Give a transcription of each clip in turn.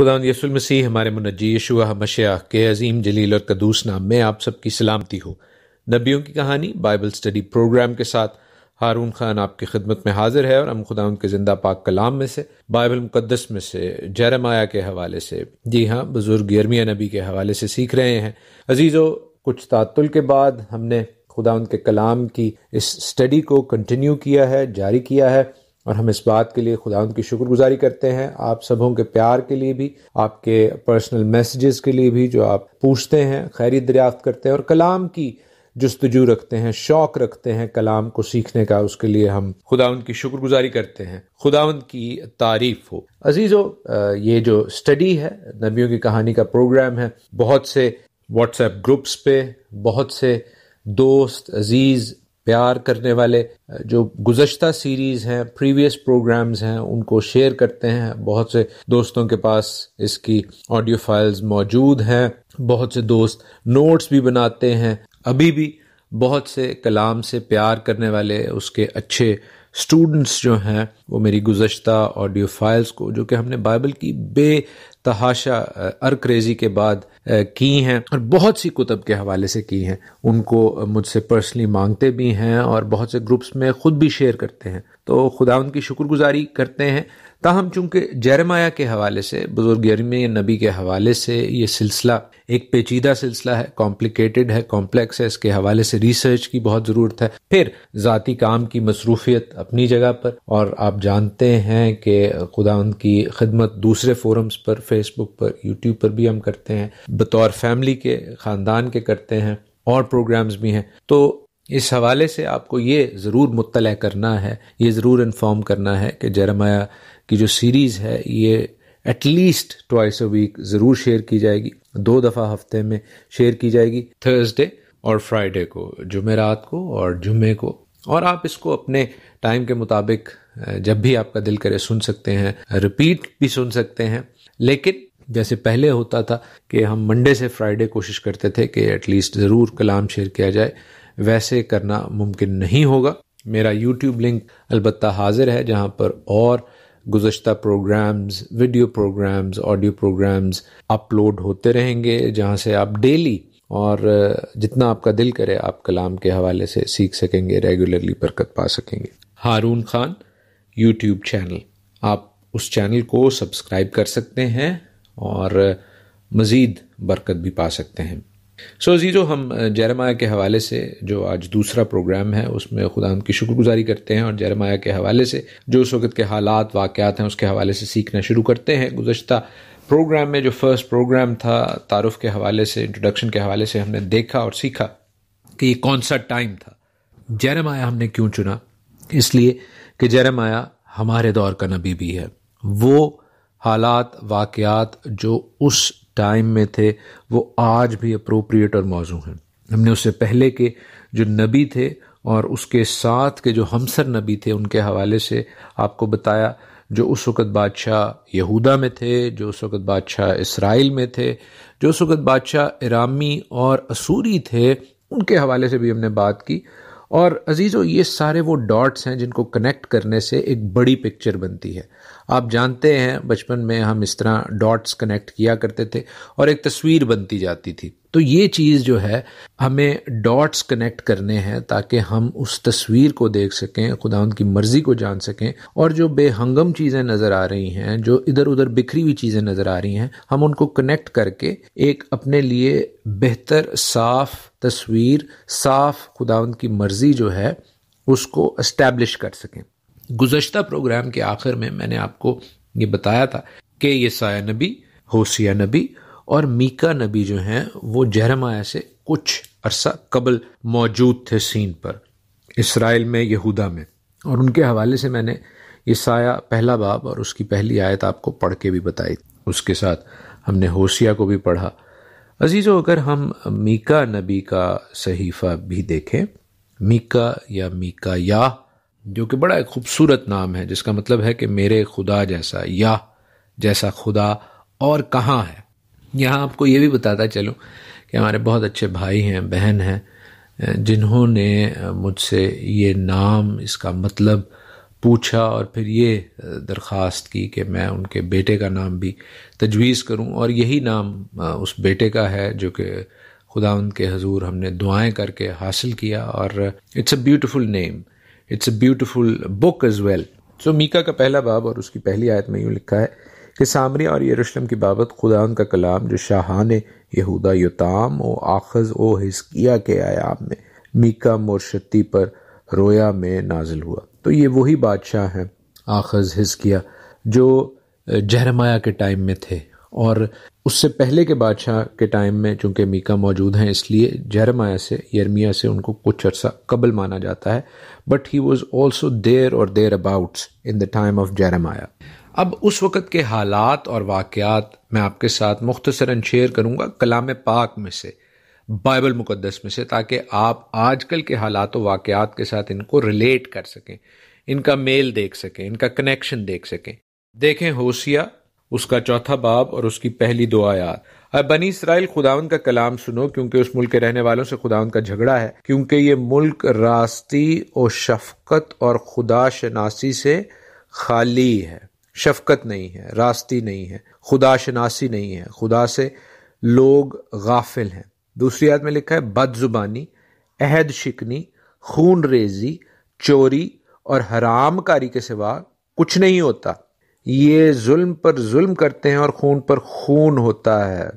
खुदा यसुल मसीह हमारे मुनजी यशुआ मशिया के अजीम जलील और कदूस नाम में आप सबकी सलामती हो नबियों की कहानी बाइबल स्टडी प्रोग्राम के साथ हारून खान आपकी खिदमत में हाजिर है और हम खुदा उनके ज़िंदा पाक कलाम में से बाइबल मुकदस में से जैरमाया के हवाले से जी हाँ बुज़ुर्ग यरमिया नबी के हवाले से सीख रहे हैं अजीज़ो कुछ तातुल के बाद हमने खुदा उनके कलाम की इस स्टडी को कंटिन्यू किया है जारी किया है और हम इस बात के लिए खुदा की शुक्रगुजारी करते हैं आप सबों के प्यार के लिए भी आपके पर्सनल मैसेजेस के लिए भी जो आप पूछते हैं खैरी दरियाफ्त करते हैं और कलाम की जस्तजू रखते हैं शौक रखते हैं कलाम को सीखने का उसके लिए हम खुदावंद की शुक्रगुजारी करते हैं खुदावंद की तारीफ हो अजीज़ो ये जो स्टडी है नबियों की कहानी का प्रोग्राम है बहुत से व्हाट्सएप ग्रुप्स पे बहुत से दोस्त अजीज़ प्यार करने वाले जो गुजशत सीरीज़ हैं प्रीवियस प्रोग्राम्स हैं उनको शेयर करते हैं बहुत से दोस्तों के पास इसकी ऑडियो फाइल्स मौजूद हैं बहुत से दोस्त नोट्स भी बनाते हैं अभी भी बहुत से कलाम से प्यार करने वाले उसके अच्छे स्टूडेंट्स जो हैं वो मेरी गुजशत ऑडियो फाइल्स को जो कि हमने बाइबल की बे तहाशा अर क्रेजी के बाद की हैं और बहुत सी कुतब के हवाले से की हैं उनको मुझसे पर्सनली मांगते भी हैं और बहुत से ग्रुप्स में ख़ुद भी शेयर करते हैं तो खुदा उनकी शुक्रगुजारी करते हैं ताहम चूंकि जरमाया के हवाले से बुजुर्ग यरमी नबी के हवाले से ये सिलसिला एक पेचीदा सिलसिला है कॉम्प्लिकेटेड है कॉम्प्लेक्स है इसके हवाले से रिसर्च की बहुत ज़रूरत है फिर ज़ाती काम की मसरूफियत अपनी जगह पर और आप जानते हैं कि खुदा उनकी खिदमत दूसरे फोरम्स पर फेसबुक पर यूट्यूब पर भी हम करते हैं बतौर फैमिली के ख़ानदान के करते हैं और प्रोग्राम्स भी हैं तो इस हवाले से आपको ये ज़रूर मुतल करना है ये ज़रूर इन्फॉर्म करना है कि जरमाया की जो सीरीज़ है ये एटलीस्ट ट्वाइस अ वीक ज़रूर शेयर की जाएगी दो दफ़ा हफ्ते में शेयर की जाएगी थर्सडे और फ्राइडे को जुमेरात को और जुमे को और आप इसको अपने टाइम के मुताबिक जब भी आपका दिल करे सुन सकते हैं रिपीट भी सुन सकते हैं लेकिन जैसे पहले होता था कि हम मंडे से फ्राइडे कोशिश करते थे कि एटलीस्ट ज़रूर कलाम शेयर किया जाए वैसे करना मुमकिन नहीं होगा मेरा यूट्यूब लिंक अलबत् हाजिर है जहाँ पर और गुज्त programmes video programmes audio programmes upload होते रहेंगे जहाँ से आप डेली और जितना आपका दिल करे आप कलाम के हवाले से सीख सकेंगे रेगुलरली बरकत पा सकेंगे हारून खान यूट्यूब चैनल आप उस चैनल को सब्सक्राइब कर सकते हैं और मज़ीद बरकत भी पा सकते हैं सो so, जो हम जैरमाया के हवाले से जो आज दूसरा प्रोग्राम है उसमें खुदा की शुक्रगुजारी करते हैं और जैरमाया के हवाले से जो उस वक्त के हालात वाक़ात हैं उसके हवाले से सीखना शुरू करते हैं गुजशत प्रोग्राम में जो फर्स्ट प्रोग्राम था तारफ़ के हवाले से इंट्रोडक्शन के हवाले से हमने देखा और सीखा कि ये कौन सा टाइम था जैरमाया हमने क्यों चुना इसलिए कि जैरमाया हमारे दौर का नबी भी है वो हालात वाकयात जो उस टाइम में थे वो आज भी अप्रोप्रिएट और मौजू हैं हमने उससे पहले के जो नबी थे और उसके साथ के जो हमसर नबी थे उनके हवाले से आपको बताया जो उस वक़्त बादशाह यहूदा में थे जो उस वक़्त बादशाह इसराइल में थे जो उस वक़्त बादशाह इरामी और असूरी थे उनके हवाले से भी हमने बात की और अजीज़ों ये सारे वो डॉट्स हैं जिनको कनेक्ट करने से एक बड़ी पिक्चर बनती है आप जानते हैं बचपन में हम इस तरह डॉट्स कनेक्ट किया करते थे और एक तस्वीर बनती जाती थी तो ये चीज़ जो है हमें डॉट्स कनेक्ट करने हैं ताकि हम उस तस्वीर को देख सकें खुदा उनकी मर्ज़ी को जान सकें और जो बेहंगम चीज़ें नज़र आ रही हैं जो इधर उधर बिखरी हुई चीज़ें नज़र आ रही हैं हम उनको कनेक्ट करके एक अपने लिए बेहतर साफ तस्वीर साफ खुदा उनकी मर्ज़ी जो है उसको इस्टेब्लिश कर सकें गुजशत प्रोग्राम के आखिर में मैंने आपको ये बताया था कि यसाया नबी होसिया नबी और मीका नबी जो हैं वो जहरमाया से कुछ अरसा कबल मौजूद थे सीन पर इसराइल में यहूदा में और उनके हवाले से मैंने ये साया पहला बाब और उसकी पहली आयत आपको पढ़ के भी बताई उसके साथ हमने होसिया को भी पढ़ा अजीज़ों अगर हम मीका नबी का सहीफ़ा भी देखें मीका या मीका या जो कि बड़ा एक खूबसूरत नाम है जिसका मतलब है कि मेरे खुदा जैसा या जैसा खुदा और कहाँ है यहाँ आपको ये भी बताता चलूँ कि हमारे बहुत अच्छे भाई हैं बहन हैं जिन्होंने मुझसे ये नाम इसका मतलब पूछा और फिर ये दरख्वास्त की कि मैं उनके बेटे का नाम भी तजवीज़ करूं और यही नाम उस बेटे का है जो कि खुदा उनके हजूर हमने दुआएं करके हासिल किया और it's a beautiful name it's a beautiful book is well so Micah का पहला बाब और उसकी पहली आयत में यूँ लिखा है कि सामरिया और यरूशलेम की बाबत खुदा का कलाम जो शाहान यहूदा यताम ओ आखज़ ओ हिस्किया के आयाम में मीका मोरशती पर रोया में नाजिल हुआ तो ये वही बादशाह हैं आखज़ हिस्किया जो जहरमाया के टाइम में थे और उससे पहले के बादशाह के टाइम में चूंकि मीका मौजूद हैं इसलिए जरमाया से यरमिया से उनको कुछ अर्सा कबल माना जाता है but he was also there और there about in the time of Jeremiah अब उस वक़्त के हालात और वाक़ात मैं आपके साथ मुख्तसरा शेयर करूँगा कलाम पाक में से बाइबल मुक़दस में से ताकि आप आजकल के हालात और वाक़ात के साथ इनको रिलेट कर सकें इनका मेल देख सकें इनका कनेक्शन देख सकें देखें होशिया उसका चौथा बाब और उसकी पहली दो आयात अब बनी इसराइल खुदावन का कलाम सुनो क्योंकि उस मुल्क के रहने वालों से खुदावन का झगड़ा है क्योंकि ये मुल्क रास्ती और शफकत और खुदा शनासी से खाली है शफकत नहीं है रास्ती नहीं है खुदा शनासी नहीं है खुदा से लोग गाफिल हैं दूसरी याद में लिखा है बदजुबानी अहद शिकनी खून रेजी चोरी और हराम कारी के सिवा कुछ नहीं होता ये जुल्म पर जुल्म करते हैं और खून पर खून होता है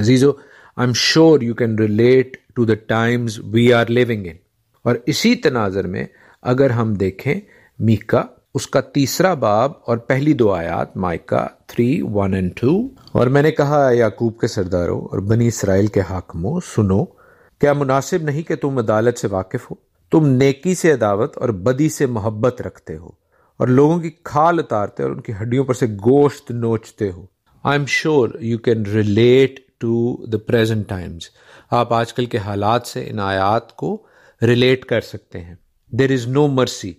अजीज़ो I am sure you can relate to the times we are living in और इसी तनाजर में अगर हम देखें मीका उसका तीसरा बाब और पहली दो आयात Micah three one and two और मैंने कहा याकूब के सरदारों और बनी इसराइल के हाकमों सुनो क्या मुनासिब नहीं कि तुम अदालत से वाकिफ हो तुम नेकी से अदावत और बदी से मोहब्बत रखते हो और लोगों की खाल उतारते और उनकी हड्डियों पर से गोश्त नोचते हो I am sure you can relate to the present times आप आजकल के हालात से इन आयात को रिलेट कर सकते हैं there is no mercy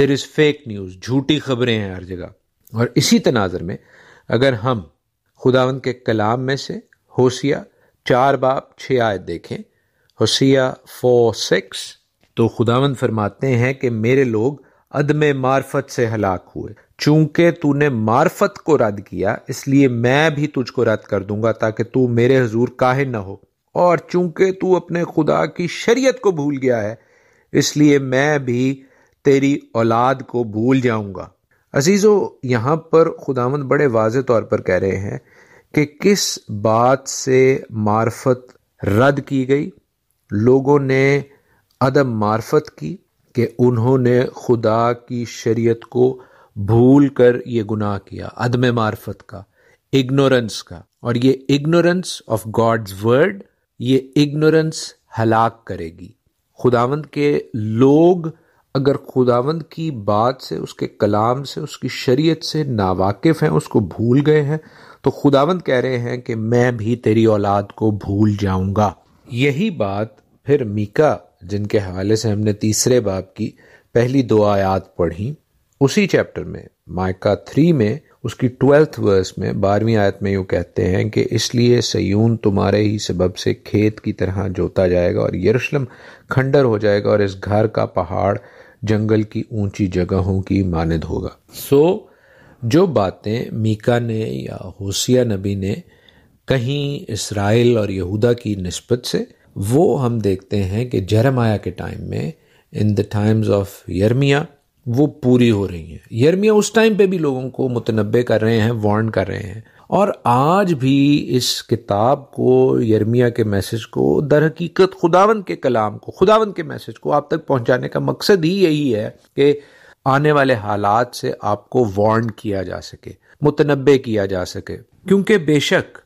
there is fake news झूठी खबरें हैं हर जगह और इसी तनाजर में अगर हम खुदावंद के कलाम में से होसिया चार बाप छः आयत देखें होसिया फोर सिक्स तो खुदावंद फरमाते हैं कि मेरे लोग अदम मार्फत से हलाक हुए चूंकि तूने मार्फत को रद्द किया इसलिए मैं भी तुझको रद्द कर दूंगा ताकि तू मेरे हजूर काहे न हो और चूंकि तू अपने खुदा की शरीयत को भूल गया है इसलिए मैं भी तेरी औलाद को भूल जाऊंगा अजीज़ो यहां पर खुदावंद बड़े वाज तौर पर कह रहे हैं कि किस बात से मार्फत रद्द की गई लोगों ने अदम मार्फत की कि उन्होंने खुदा की शरीयत को भूल कर ये गुनाह किया अदम मार्फत का इग्नोरेंस का और ये इग्नोरेंस ऑफ गॉड्स वर्ड ये इग्नोरेंस हलाक करेगी खुदावंद के लोग अगर खुदावंद की बात से उसके कलाम से उसकी शरीयत से नावाकिफ हैं उसको भूल गए हैं तो खुदावंद कह रहे हैं कि मैं भी तेरी औलाद को भूल जाऊंगा यही बात फिर मीका जिनके हवाले से हमने तीसरे बाब की पहली दो आयात पढ़ी उसी चैप्टर में मायका थ्री में उसकी ट्वेल्थ वर्स में बारहवीं आयत में यूँ कहते हैं कि इसलिए सयून तुम्हारे ही सबब से खेत की तरह जोता जाएगा और यरूशलेम खंडर हो जाएगा और इस घर का पहाड़ जंगल की ऊंची जगहों की मानद होगा सो so, जो बातें मीका ने या होसिया नबी ने कहीं इसराइल और यहूदा की नस्बत से वो हम देखते हैं कि जरमाया के टाइम में in the times of Jeremiah वो पूरी हो रही है यर्मिया उस टाइम पे भी लोगों को मुतनबे कर रहे हैं वार्न कर रहे हैं और आज भी इस किताब को यर्मिया के मैसेज को दर हकीकत खुदावन के कलाम को खुदावन के मैसेज को आप तक पहुंचाने का मकसद ही यही है कि आने वाले हालात से आपको वार्न किया जा सके मुतनबे किया जा सके क्योंकि बेशक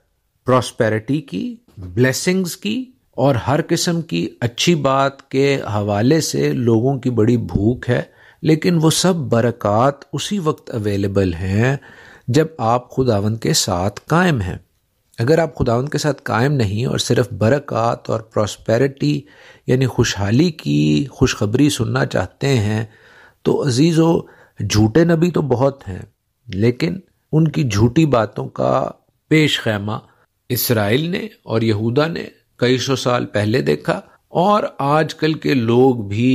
प्रॉस्पेरिटी की ब्लेसिंग्स की और हर किस्म की अच्छी बात के हवाले से लोगों की बड़ी भूख है लेकिन वो सब बरक़ात उसी वक्त अवेलेबल हैं जब आप खुदावन के साथ कायम हैं अगर आप खुदावन के साथ कायम नहीं और सिर्फ बरक़ात और प्रॉस्पेरिटी यानी खुशहाली की खुशखबरी सुनना चाहते हैं तो अजीज़ो झूठे नबी तो बहुत हैं लेकिन उनकी झूठी बातों का पेश खैमा इसराइल ने और यहूदा ने कई सौ साल पहले देखा और आजकल के लोग भी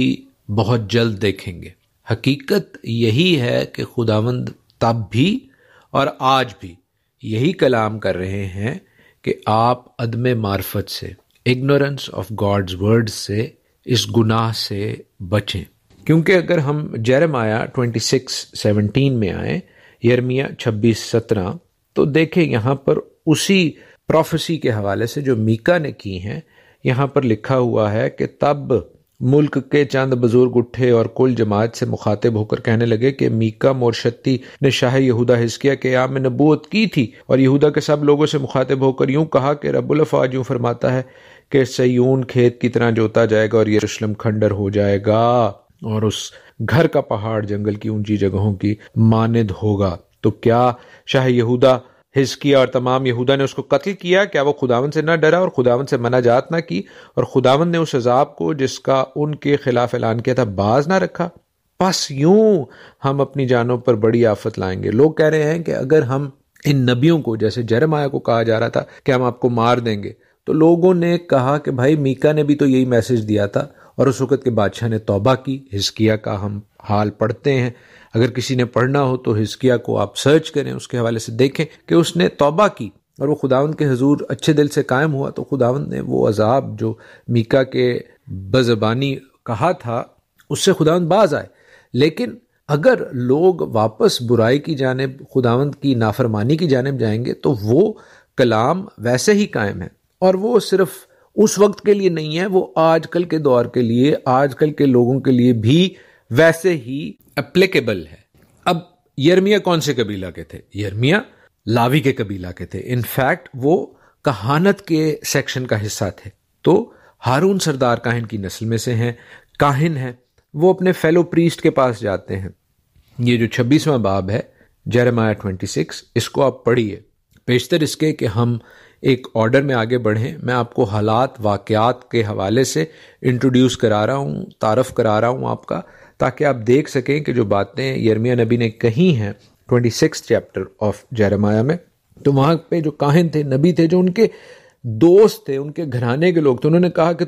बहुत जल्द देखेंगे हकीकत यही है कि खुदावंद तब भी और आज भी यही कलाम कर रहे हैं कि आप अदम मार्फत से इग्नोरेंस ऑफ गॉड्स वर्ड से इस गुनाह से बचें क्योंकि अगर हम ट्वेंटी 26 17 में आए यरमिया 26 17 तो देखें यहाँ पर उसी प्रोफेसी के हवाले से जो मीका ने की हैं यहाँ पर लिखा हुआ है कि तब मुल्क के चंद बुजुर्ग उठे और कुल जमात से मुखातिब होकर कहने लगे कि मीका मोरशत्ती ने शाह यहूदा हिस्किया के आम नबूत की थी और यहूदा के सब लोगों से मुखातिब होकर यूं कहा कि रबुलफाज यूं फरमाता है कि सयून खेत की तरह जोता जाएगा और यरूशलेम खंडर हो जाएगा और उस घर का पहाड़ जंगल की ऊंची जगहों की मानद होगा तो क्या शाह यहूदा हिजकिया और तमाम यहूदा ने उसको कत्ल किया क्या वो खुदावन से ना डरा और खुदावन से मना जात ना की और खुदावन ने उस अजाब को जिसका उनके खिलाफ ऐलान किया था बाज ना रखा बस यूं हम अपनी जानों पर बड़ी आफत लाएंगे लोग कह रहे हैं कि अगर हम इन नबियों को जैसे जरमाया को कहा जा रहा था कि हम आपको मार देंगे तो लोगों ने कहा कि भाई मीका ने भी तो यही मैसेज दिया था और उस वक़्त के बादशाह ने तोबा की हिजकिया का हम हाल पढ़ते हैं अगर किसी ने पढ़ना हो तो हिस्किया को आप सर्च करें उसके हवाले से देखें कि उसने तोबा की और वो खुदावंद के हजूर अच्छे दिल से कायम हुआ तो खुदावंद ने वो अजाब जो मीका के बजबानी कहा था उससे खुदावंद बाज आए लेकिन अगर लोग वापस बुराई की जानब खुदावन की नाफरमानी की जानब जाएंगे तो वो कलाम वैसे ही कायम है और वो सिर्फ उस वक्त के लिए नहीं है वो आजकल के दौर के लिए आजकल के लोगों के लिए भी वैसे ही एप्लीकेबल है अब यर्मिया कौन से कबीला के थे यर्मिया लावी के कबीला के थे इनफैक्ट वो कहानत के सेक्शन का हिस्सा थे तो हारून सरदार काहिन की नस्ल में से हैं काहिन है वो अपने फेलो प्रीस्ट के पास जाते हैं ये जो छब्बीसवां बाब है जेरेमाया ट्वेंटी सिक्स इसको आप पढ़िए बेशतर इसके कि हम एक ऑर्डर में आगे बढ़ें मैं आपको हालात वाकयात के हवाले से इंट्रोड्यूस करा रहा हूँ तारफ़ करा रहा हूँ आपका ताकि आप देख सकें कि जो बातें यरमिया नबी ने कही हैं twenty six chapter of Jeremiah में तो वहाँ पे जो काहिन थे नबी थे जो उनके दोस्त थे उनके घराने के लोग थे उन्होंने कहा कि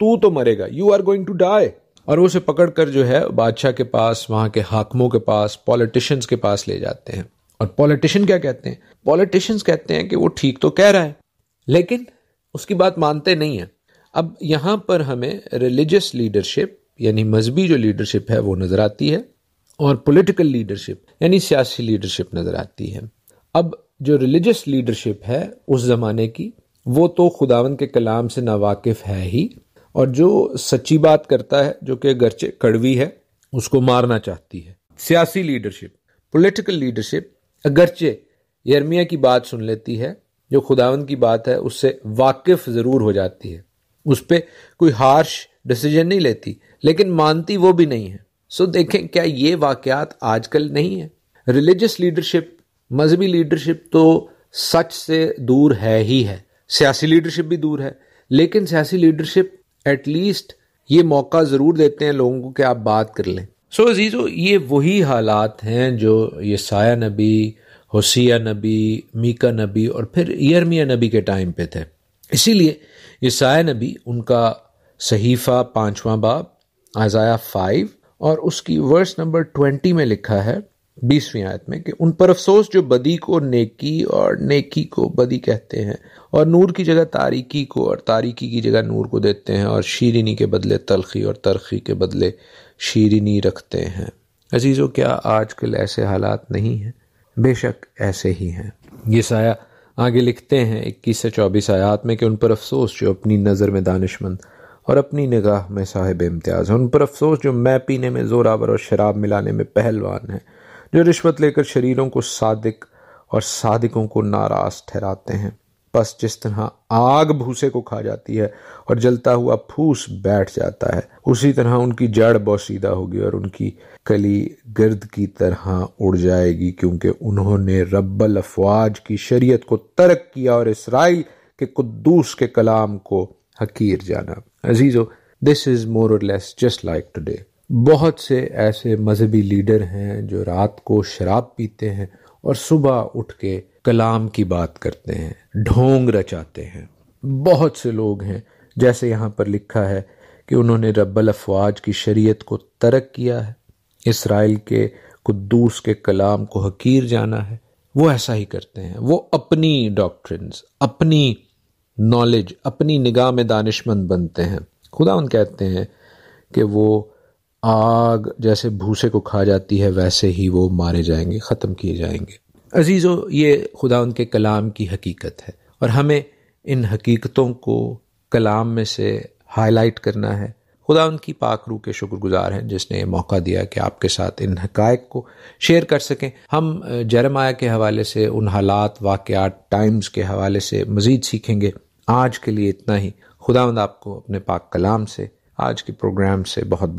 तू तो मरेगा you are going to die और उसे पकड़ कर जो है बादशाह के पास वहाँ के हाकमों के पास पॉलिटिशियंस के पास ले जाते हैं और पॉलिटिशियन क्या कहते हैं पॉलिटिशियंस कहते हैं कि वो ठीक तो कह रहा है लेकिन उसकी बात मानते नहीं है अब यहाँ पर हमें रिलीजियस लीडरशिप यानी मजहबी जो लीडरशिप है वो नज़र आती है और पॉलिटिकल लीडरशिप यानी सियासी लीडरशिप नज़र आती है अब जो रिलीजियस लीडरशिप है उस ज़माने की वो तो खुदावन के कलाम से नावाकिफ है ही और जो सच्ची बात करता है जो कि अगरचे कड़वी है उसको मारना चाहती है सियासी लीडरशिप पॉलिटिकल लीडरशिप अगरचे यर्मिया की बात सुन लेती है जो खुदावन की बात है उससे वाकिफ ज़रूर हो जाती है उस पर कोई हार्श डिसीजन नहीं लेती लेकिन मानती वो भी नहीं है सो देखें क्या ये वाकयात आजकल नहीं है रिलीजियस लीडरशिप मजहबी लीडरशिप तो सच से दूर है ही है सियासी लीडरशिप भी दूर है लेकिन सियासी लीडरशिप एटलीस्ट ये मौका ज़रूर देते हैं लोगों को कि आप बात कर लें सो so, अजीज़ो ये वही हालात हैं जो ये साया नबी होसिया नबी मीका नबी और फिर यरमिया नबी के टाइम पे थे इसीलिए ये साया नबी उनका सहीफ़ा पांचवा बाब आज़ाया फाइव और उसकी वर्स नंबर ट्वेंटी में लिखा है बीसवीं आयत में कि उन पर अफसोस जो बदी को नेकी और नेकी को बदी कहते हैं और नूर की जगह तारीकी को और तारीकी की जगह नूर को देते हैं और शीरिनी के बदले तलखी और तरखी के बदले शीरिनी रखते हैं अजीजो क्या आजकल ऐसे हालात नहीं हैं बेशक ऐसे ही हैं ये साया आगे लिखते हैं इक्कीस से चौबीस आयात में कि उन पर अफसोस जो अपनी नज़र में दानिशमंद और अपनी निगाह में साहिब इम्तियाज़ हैं उन पर अफसोस जो मैं पीने में जोरावर और शराब मिलाने में पहलवान हैं जो रिश्वत लेकर शरीरों को सादिक और सादिकों को नाराज ठहराते हैं बस जिस तरह आग भूसे को खा जाती है और जलता हुआ फूस बैठ जाता है उसी तरह उनकी जड़ बौसीदा होगी और उनकी कली गर्द की तरह उड़ जाएगी क्योंकि उन्होंने रब्बल अफवाज की शरीयत को तर्क किया और इसराइल के कुद्दूस के कलाम को हकीर जाना अजीज़ो दिस इज़ मोर और लेस जस्ट लाइक टुडे बहुत से ऐसे मजहबी लीडर हैं जो रात को शराब पीते हैं और सुबह उठ के कलाम की बात करते हैं ढोंग रचाते हैं बहुत से लोग हैं जैसे यहाँ पर लिखा है कि उन्होंने रब्बल अफवाज की शरीयत को तर्क किया है इसराइल के कुद्दूस के कलाम को हकीर जाना है वो ऐसा ही करते हैं वो अपनी डॉक्ट्रिन्स अपनी नॉलेज अपनी निगाह में दानिशमंद बनते हैं खुदा उन कहते हैं कि वो आग जैसे भूसे को खा जाती है वैसे ही वो मारे जाएंगे ख़त्म किए जाएंगे अजीज़ों ये खुदा उनके कलाम की हकीकत है और हमें इन हकीकतों को कलाम में से हाईलाइट करना है खुदा उनकी पाक रू के शुक्रगुजार हैं जिसने ये मौका दिया कि आपके साथ इन हकायक को शेयर कर सकें हम जरमाया के हवाले से उन हालात वाक़ात टाइम्स के हवाले से मज़ीद सीखेंगे आज के लिए इतना ही खुदावंद आपको अपने पाक कलाम से आज के प्रोग्राम से बहुत